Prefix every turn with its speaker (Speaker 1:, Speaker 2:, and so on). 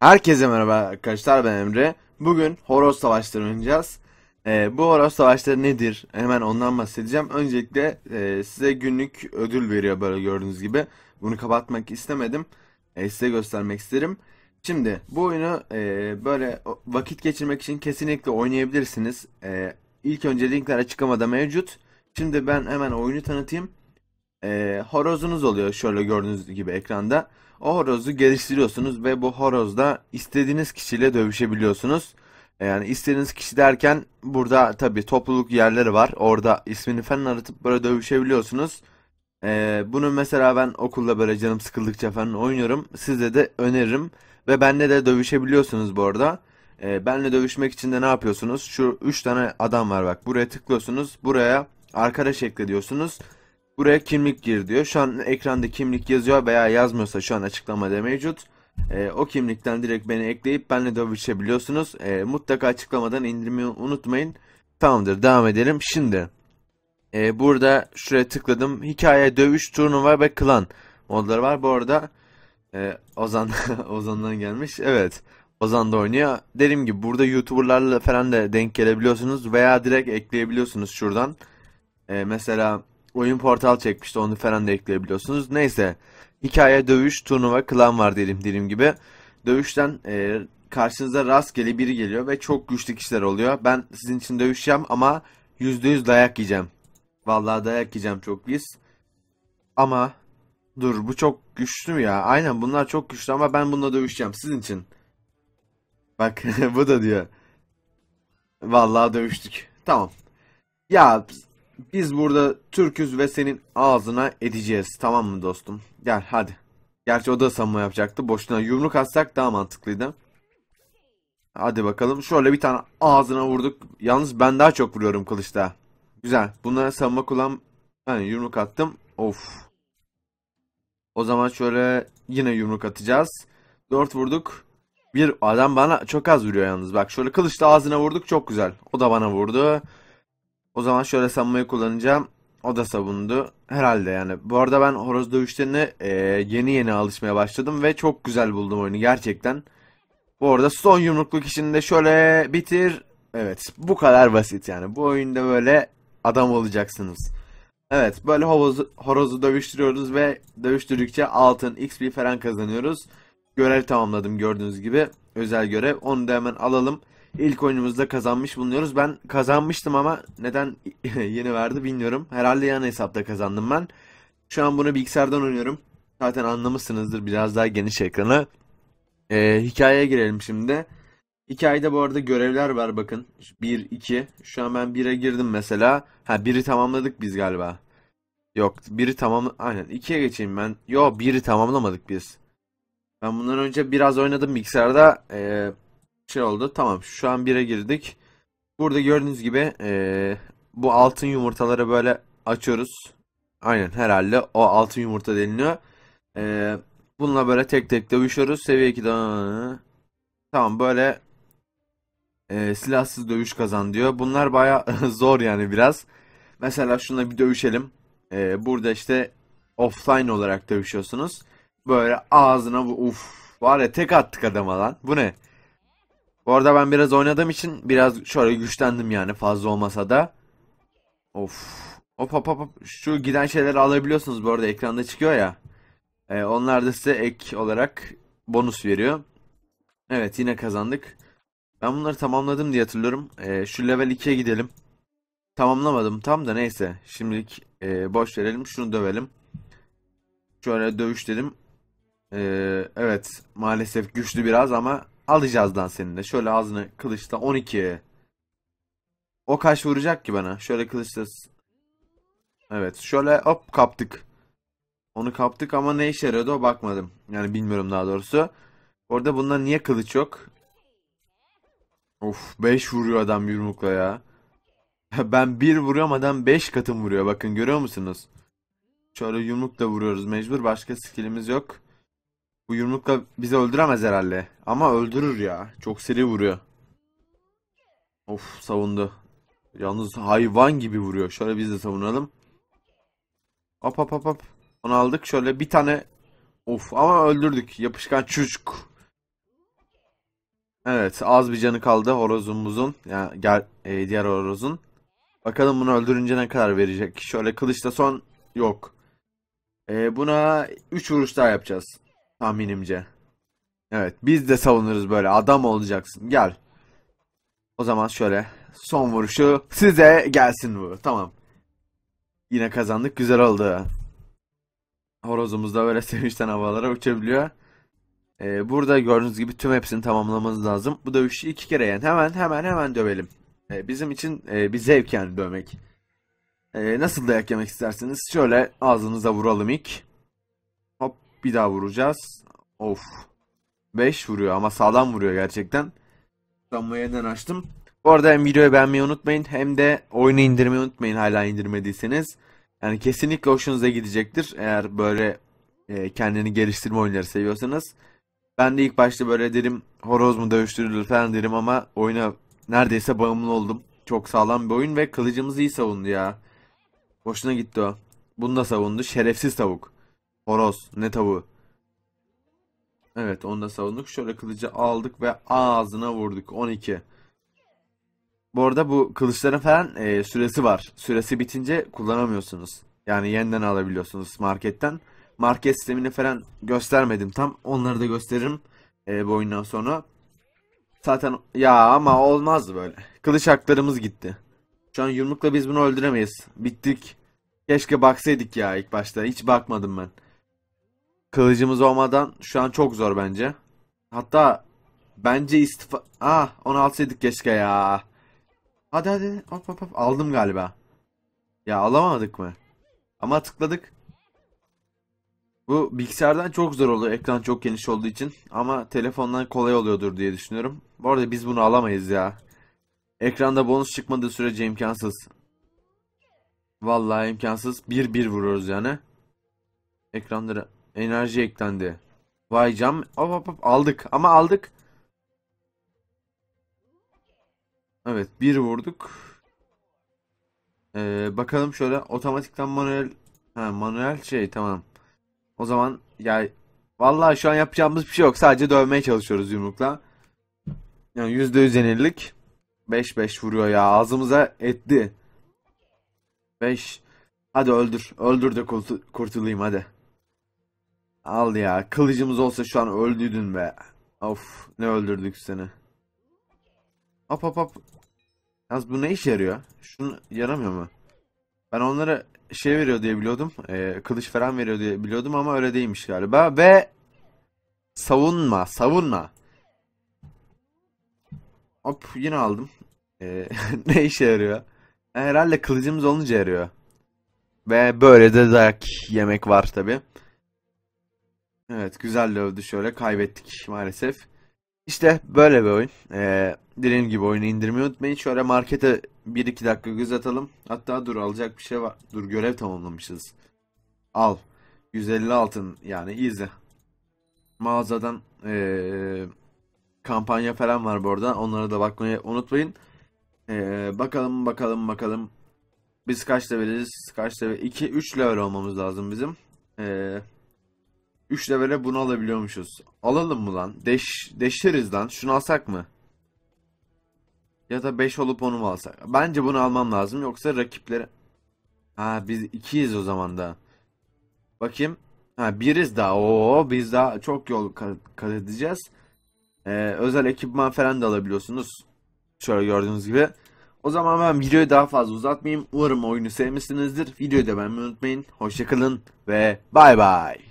Speaker 1: Herkese merhaba arkadaşlar ben Emre. Bugün horoz savaşları oynayacağız. Ee, bu horoz savaşları nedir? Hemen ondan bahsedeceğim. Öncelikle e, size günlük ödül veriyor böyle gördüğünüz gibi. Bunu kapatmak istemedim. E, size göstermek isterim. Şimdi bu oyunu e, böyle vakit geçirmek için kesinlikle oynayabilirsiniz. E, ilk önce linkler açıklamada mevcut. Şimdi ben hemen oyunu tanıtayım. E, horozunuz oluyor şöyle gördüğünüz gibi ekranda. O horozu geliştiriyorsunuz ve bu horozda istediğiniz kişiyle dövüşebiliyorsunuz. E, yani istediğiniz kişi derken burada tabi topluluk yerleri var. Orada ismini falan aratıp böyle dövüşebiliyorsunuz. Ee, bunu mesela ben okulda böyle canım sıkıldıkça falan oynuyorum. Size de öneririm. Ve benle de dövüşebiliyorsunuz bu arada. Ee, benle dövüşmek için de ne yapıyorsunuz? Şu 3 tane adam var bak. Buraya tıklıyorsunuz. Buraya arkadaş ekle diyorsunuz. Buraya kimlik gir diyor. Şu an ekranda kimlik yazıyor veya yazmıyorsa şu an açıklamada mevcut. E, o kimlikten direkt beni ekleyip benle dövüşebiliyorsunuz. E, ee, mutlaka açıklamadan indirmeyi unutmayın. Tamamdır devam edelim. Şimdi e, burada şuraya tıkladım. Hikaye, dövüş, turnuva ve klan modları var. Bu arada e, Ozan Ozan'dan gelmiş. Evet. Ozan da oynuyor. Dediğim gibi burada YouTuber'larla falan da denk gelebiliyorsunuz veya direkt ekleyebiliyorsunuz şuradan. E, mesela oyun portal çekmişti onu falan da ekleyebiliyorsunuz. Neyse hikaye dövüş turnuva klan var diyelim dilim gibi. Dövüşten e, karşınıza rastgele biri geliyor ve çok güçlü kişiler oluyor. Ben sizin için dövüşeceğim ama %100 dayak yiyeceğim. Vallahi dayak yiyeceğim çok biz. Ama dur bu çok güçlü mü ya? Aynen bunlar çok güçlü ama ben bununla dövüşeceğim sizin için. Bak bu da diyor. Vallahi dövüştük. Tamam. Ya biz burada Türküz ve senin ağzına edeceğiz. Tamam mı dostum? Gel hadi. Gerçi o da savunma yapacaktı. Boşuna yumruk atsak daha mantıklıydı. Hadi bakalım. Şöyle bir tane ağzına vurduk. Yalnız ben daha çok vuruyorum kılıçta. Güzel. Bunlara savunma kullan... Yani yumruk attım. Of. O zaman şöyle yine yumruk atacağız. Dört vurduk. Bir adam bana çok az vuruyor yalnız. Bak şöyle kılıçla ağzına vurduk çok güzel. O da bana vurdu. O zaman şöyle savunmayı kullanacağım. O da savundu. Herhalde yani. Bu arada ben horoz dövüşlerine e, yeni yeni alışmaya başladım ve çok güzel buldum oyunu gerçekten. Bu arada son yumruklu işini de şöyle bitir. Evet bu kadar basit yani. Bu oyunda böyle adam olacaksınız. Evet böyle horozu, horozu dövüştürüyoruz ve dövüştürdükçe altın, XP falan kazanıyoruz. Görev tamamladım gördüğünüz gibi. Özel görev. Onu da hemen alalım ilk oyunumuzda kazanmış bulunuyoruz. Ben kazanmıştım ama neden yeni verdi bilmiyorum. Herhalde yan hesapta kazandım ben. Şu an bunu bilgisayardan oynuyorum. Zaten anlamışsınızdır biraz daha geniş ekranı Ee, hikayeye girelim şimdi. Hikayede bu arada görevler var bakın. 1, 2. Şu an ben 1'e girdim mesela. Ha 1'i tamamladık biz galiba. Yok 1'i tamam aynen 2'ye geçeyim ben. Yo 1'i tamamlamadık biz. Ben bundan önce biraz oynadım bilgisayarda. Ee, şey oldu. Tamam şu an 1'e girdik. Burada gördüğünüz gibi ee, bu altın yumurtaları böyle açıyoruz. Aynen herhalde o altın yumurta deniliyor. Ee, bununla böyle tek tek dövüşüyoruz. Seviye 2'de tamam böyle e, silahsız dövüş kazan diyor. Bunlar baya zor yani biraz. Mesela şuna bir dövüşelim. Ee, burada işte offline olarak dövüşüyorsunuz. Böyle ağzına bu uf var ya tek attık adama lan. Bu ne? Bu arada ben biraz oynadığım için biraz şöyle güçlendim yani fazla olmasa da. Of. Hop hop hop. Şu giden şeyleri alabiliyorsunuz bu arada ekranda çıkıyor ya. Ee, onlar da size ek olarak bonus veriyor. Evet yine kazandık. Ben bunları tamamladım diye hatırlıyorum. Ee, şu level 2'ye gidelim. Tamamlamadım tam da neyse. Şimdilik e, boş verelim. Şunu dövelim. Şöyle dövüş dedim. Ee, evet maalesef güçlü biraz ama Alacağızdan de Şöyle ağzını kılıçla 12. O kaç vuracak ki bana? Şöyle kılıçla. Evet. Şöyle hop kaptık. Onu kaptık ama ne işe yaradı o bakmadım. Yani bilmiyorum daha doğrusu. Orada bunda niye kılıç yok? Of 5 vuruyor adam yumrukla ya. Ben 1 vuruyorum adam 5 katım vuruyor. Bakın görüyor musunuz? Şöyle yumrukla vuruyoruz mecbur. Başka skillimiz yok. Bu yumrukla bizi öldüremez herhalde. Ama öldürür ya. Çok seri vuruyor. Of savundu. Yalnız hayvan gibi vuruyor. Şöyle biz de savunalım. Hop hop hop hop. Onu aldık. Şöyle bir tane. Of ama öldürdük. Yapışkan çocuk. Evet az bir canı kaldı horozumuzun. Yani gel, e, diğer horozun. Bakalım bunu öldürünce ne kadar verecek. Şöyle kılıçta son yok. E, buna 3 vuruş daha yapacağız. Tahminimce. Evet biz de savunuruz böyle adam olacaksın gel. O zaman şöyle son vuruşu size gelsin bu tamam. Yine kazandık güzel oldu. Horozumuz da böyle sevinçten havalara uçabiliyor. Ee, burada gördüğünüz gibi tüm hepsini tamamlamamız lazım. Bu dövüşü iki kere yani hemen hemen hemen dövelim. Ee, bizim için e, bir zevk yani dövmek. Ee, nasıl dayak yemek isterseniz şöyle ağzınıza vuralım ilk. Bir daha vuracağız. Of. 5 vuruyor ama sağlam vuruyor gerçekten. Sanmayı yeniden açtım. Bu arada hem videoyu beğenmeyi unutmayın hem de oyunu indirmeyi unutmayın hala indirmediyseniz. Yani kesinlikle hoşunuza gidecektir eğer böyle e, kendini geliştirme oyunları seviyorsanız. Ben de ilk başta böyle derim horoz mu dövüştürülür falan derim ama oyuna neredeyse bağımlı oldum. Çok sağlam bir oyun ve kılıcımız iyi savundu ya. Hoşuna gitti o. Bunu da savundu. Şerefsiz tavuk. Horoz ne tavuğu. Evet onu da savunduk. Şöyle kılıcı aldık ve ağzına vurduk. 12. Bu arada bu kılıçların falan e, süresi var. Süresi bitince kullanamıyorsunuz. Yani yeniden alabiliyorsunuz marketten. Market sistemini falan göstermedim tam. Onları da gösteririm e, bu oyundan sonra. Zaten ya ama olmaz böyle. Kılıç haklarımız gitti. Şu an yumrukla biz bunu öldüremeyiz. Bittik. Keşke baksaydık ya ilk başta. Hiç bakmadım ben. Kılıcımız olmadan şu an çok zor bence. Hatta bence istifa... Ah 16 yedik keşke ya. Hadi hadi hop hop hop aldım galiba. Ya alamadık mı? Ama tıkladık. Bu bilgisayardan çok zor oluyor. Ekran çok geniş olduğu için. Ama telefondan kolay oluyordur diye düşünüyorum. Bu arada biz bunu alamayız ya. Ekranda bonus çıkmadığı sürece imkansız. Vallahi imkansız. 1-1 vururuz yani. Ekranları Enerji eklendi. Vay cam. Hop hop hop aldık ama aldık. Evet bir vurduk. Ee, bakalım şöyle otomatikten manuel ha, manuel şey tamam. O zaman ya vallahi şu an yapacağımız bir şey yok. Sadece dövmeye çalışıyoruz yumrukla. Yani yüzde yüz yenildik. Beş beş vuruyor ya. Ağzımıza etti. Beş. Hadi öldür. Öldür de kurtulayım hadi. Al ya. Kılıcımız olsa şu an öldüydün be. Of ne öldürdük seni. Hop hop hop. Yalnız bu ne işe yarıyor? Şunu yaramıyor mu? Ben onlara şey veriyor diye biliyordum. E, kılıç falan veriyor diye biliyordum ama öyle değilmiş galiba. Ve savunma savunma. Hop yine aldım. E, ne işe yarıyor? E, herhalde kılıcımız olunca yarıyor. Ve böyle de dayak yemek var tabi. Evet güzel dövdü şöyle kaybettik maalesef. İşte böyle bir oyun. Ee, dediğim gibi oyunu indirmeyi unutmayın. Şöyle markete 1-2 dakika göz atalım. Hatta dur alacak bir şey var. Dur görev tamamlamışız. Al. 150 altın yani izle. Mağazadan ee, kampanya falan var bu arada. Onlara da bakmayı unutmayın. Ee, bakalım bakalım bakalım. Biz kaç level'iz? Kaç level? 2-3 level olmamız lazım bizim. Eee... 3 levele bunu alabiliyormuşuz. Alalım mı lan? Deş, deşeriz lan. Şunu alsak mı? Ya da 5 olup onu mu alsak? Bence bunu almam lazım. Yoksa rakiplere... Ha biz 2'yiz o zaman da. Bakayım. Ha biriz daha. Oo biz daha çok yol kat edeceğiz. Ee, özel ekipman falan da alabiliyorsunuz. Şöyle gördüğünüz gibi. O zaman ben videoyu daha fazla uzatmayayım. Umarım oyunu sevmişsinizdir. Videoyu da beğenmeyi unutmayın. Hoşçakalın ve bay bay.